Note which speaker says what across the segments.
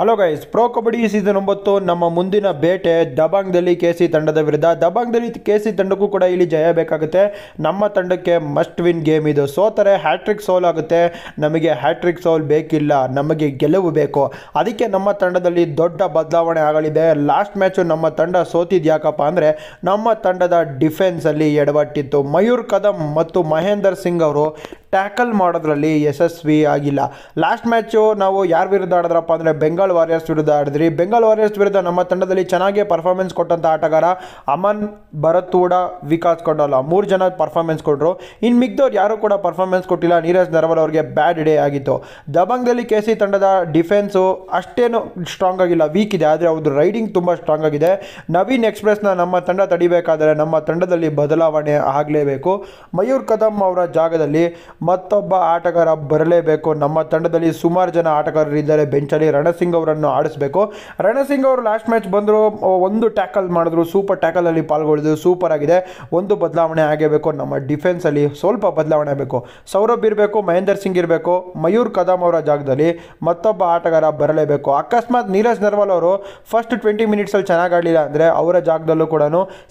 Speaker 1: hello guys pro kabaddi season ಒಂಬತ್ತು ನಮ್ಮ ಮುಂದಿನ ಬೇಟೆ ದಬಾಂಗ್ದಲ್ಲಿ ಕೆ ಸಿ ತಂಡದ ವಿರುದ್ಧ ದಬಾಂಗ್ದಲ್ಲಿ ಕೆ ಸಿ ತಂಡಕ್ಕೂ ಕೂಡ ಇಲ್ಲಿ ಜಯ ಬೇಕಾಗುತ್ತೆ ನಮ್ಮ ತಂಡಕ್ಕೆ ಮಸ್ಟ್ ವಿನ್ ಗೇಮ್ ಇದು ಸೋತರೆ ಹ್ಯಾಟ್ರಿಕ್ ಸೋಲ್ ಆಗುತ್ತೆ ನಮಗೆ ಹ್ಯಾಟ್ರಿಕ್ ಸೋಲ್ ಬೇಕಿಲ್ಲ ನಮಗೆ ಗೆಲುವು ಬೇಕು ಅದಕ್ಕೆ ನಮ್ಮ ತಂಡದಲ್ಲಿ ದೊಡ್ಡ ಬದಲಾವಣೆ ಆಗಲಿದೆ ಲಾಸ್ಟ್ ಮ್ಯಾಚು ನಮ್ಮ ತಂಡ ಸೋತಿದ್ದು ಯಾಕಪ್ಪ ಅಂದರೆ ನಮ್ಮ ತಂಡದ ಡಿಫೆನ್ಸಲ್ಲಿ ಎಡವಟ್ಟಿತ್ತು ಮಯೂರ್ ಕದಮ್ ಮತ್ತು ಮಹೇಂದರ್ ಸಿಂಗ್ ಅವರು ಟ್ಯಾಕಲ್ ಮಾಡೋದ್ರಲ್ಲಿ ಯಶಸ್ವಿ ಆಗಿಲ್ಲ ಲಾಸ್ಟ್ ಮ್ಯಾಚು ನಾವು ಯಾರ ವಿರುದ್ಧ ಆಡಿದ್ರಪ್ಪ ಅಂದರೆ ಬೆಂಗಾಲ್ ವಾರಿಯರ್ಸ್ ವಿರುದ್ಧ ಆಡಿದ್ರಿ ಬೆಂಗಾಲ್ ವಾರಿಯರ್ಸ್ ವಿರುದ್ಧ ನಮ್ಮ ತಂಡದಲ್ಲಿ ಚೆನ್ನಾಗಿ ಪರ್ಫಾರ್ಮೆನ್ಸ್ ಕೊಟ್ಟಂಥ ಆಟಗಾರ ಅಮನ್ ಭರತ್ಗೂಡ ವಿಕಾಸ್ ಕೊಂಡಲ್ಲ ಮೂರು ಜನ ಪರ್ಫಾರ್ಮೆನ್ಸ್ ಕೊಟ್ಟರು ಇನ್ನು ಮಿಗ್ದವ್ರು ಯಾರೂ ಕೂಡ ಪರ್ಫಾರ್ಮೆನ್ಸ್ ಕೊಟ್ಟಿಲ್ಲ ನೀರಜ್ ನರವಲ್ ಅವ್ರಿಗೆ ಬ್ಯಾಡ್ ಡೇ ಆಗಿತ್ತು ದಬಂಗ್ದಲ್ಲಿ ಕೆ ಸಿ ತಂಡದ ಡಿಫೆನ್ಸು ಅಷ್ಟೇನು ಸ್ಟ್ರಾಂಗ್ ಆಗಿಲ್ಲ ವೀಕ್ ಇದೆ ಆದರೆ ಅವ್ರದ್ದು ರೈಡಿಂಗ್ ತುಂಬ ಸ್ಟ್ರಾಂಗ್ ಆಗಿದೆ ನವೀನ್ ಎಕ್ಸ್ಪ್ರೆಸ್ನ ನಮ್ಮ ತಂಡ ತಡಿಬೇಕಾದರೆ ನಮ್ಮ ತಂಡದಲ್ಲಿ ಬದಲಾವಣೆ ಆಗಲೇಬೇಕು ಮಯೂರ್ ಕದಮ್ ಅವರ ಜಾಗದಲ್ಲಿ ಮತ್ತೊಬ್ಬ ಆಟಗಾರ ಬರಲೇಬೇಕು ನಮ್ಮ ತಂಡದಲ್ಲಿ ಸುಮಾರು ಜನ ಆಟಗಾರರಿದ್ದಾರೆ ಬೆಂಚಲ್ಲಿ ರಣಸಿಂಗ್ ಅವರನ್ನು ಆಡಿಸಬೇಕು ರಣಸಿಂಗ್ ಅವರು ಲಾಸ್ಟ್ ಮ್ಯಾಚ್ ಬಂದರು ಒಂದು ಟ್ಯಾಕಲ್ ಮಾಡಿದ್ರು ಸೂಪರ್ ಟ್ಯಾಕಲಲ್ಲಿ ಪಾಲ್ಗೊಳ್ಳಿದ್ರು ಸೂಪರ್ ಆಗಿದೆ ಒಂದು ಬದಲಾವಣೆ ಆಗಬೇಕು ನಮ್ಮ ಡಿಫೆನ್ಸಲ್ಲಿ ಸ್ವಲ್ಪ ಬದಲಾವಣೆ ಆಗಬೇಕು ಸೌರಭ್ ಇರಬೇಕು ಮಹೇಂದರ್ ಸಿಂಗ್ ಇರಬೇಕು ಮಯೂರ್ ಕದಮ್ ಅವರ ಜಾಗದಲ್ಲಿ ಮತ್ತೊಬ್ಬ ಆಟಗಾರ ಬರಲೇಬೇಕು ಅಕಸ್ಮಾತ್ ನೀರಜ್ ನರ್ವಾಲ್ ಅವರು ಫಸ್ಟ್ ಟ್ವೆಂಟಿ ಮಿನಿಟ್ಸಲ್ಲಿ ಚೆನ್ನಾಗಿ ಆಡಲಿಲ್ಲ ಅಂದರೆ ಅವರ ಜಾಗದಲ್ಲೂ ಕೂಡ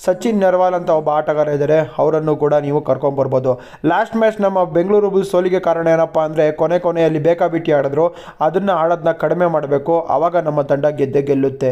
Speaker 1: ಸಚಿನ್ ನರ್ವಾಲ್ ಅಂತ ಒಬ್ಬ ಆಟಗಾರ ಇದ್ದಾರೆ ಅವರನ್ನು ಕೂಡ ನೀವು ಕರ್ಕೊಂಬರ್ಬೋದು ಲಾಸ್ಟ್ ಮ್ಯಾಚ್ ನಮ್ಮ ಬೆಂಗಳೂರು ಬೆಂಗಳೂರು ಸೋಲಿಗೆ ಕಾರಣ ಏನಪ್ಪ ಅಂದರೆ ಕೊನೆ ಕೊನೆಯಲ್ಲಿ ಬೇಕಾಬಿಟ್ಟಿ ಆಡಿದ್ರು ಅದನ್ನು ಆಡೋದನ್ನ ಕಡಿಮೆ ಮಾಡಬೇಕು ಆವಾಗ ನಮ್ಮ ತಂಡ ಗೆದ್ದೇ ಗೆಲ್ಲುತ್ತೆ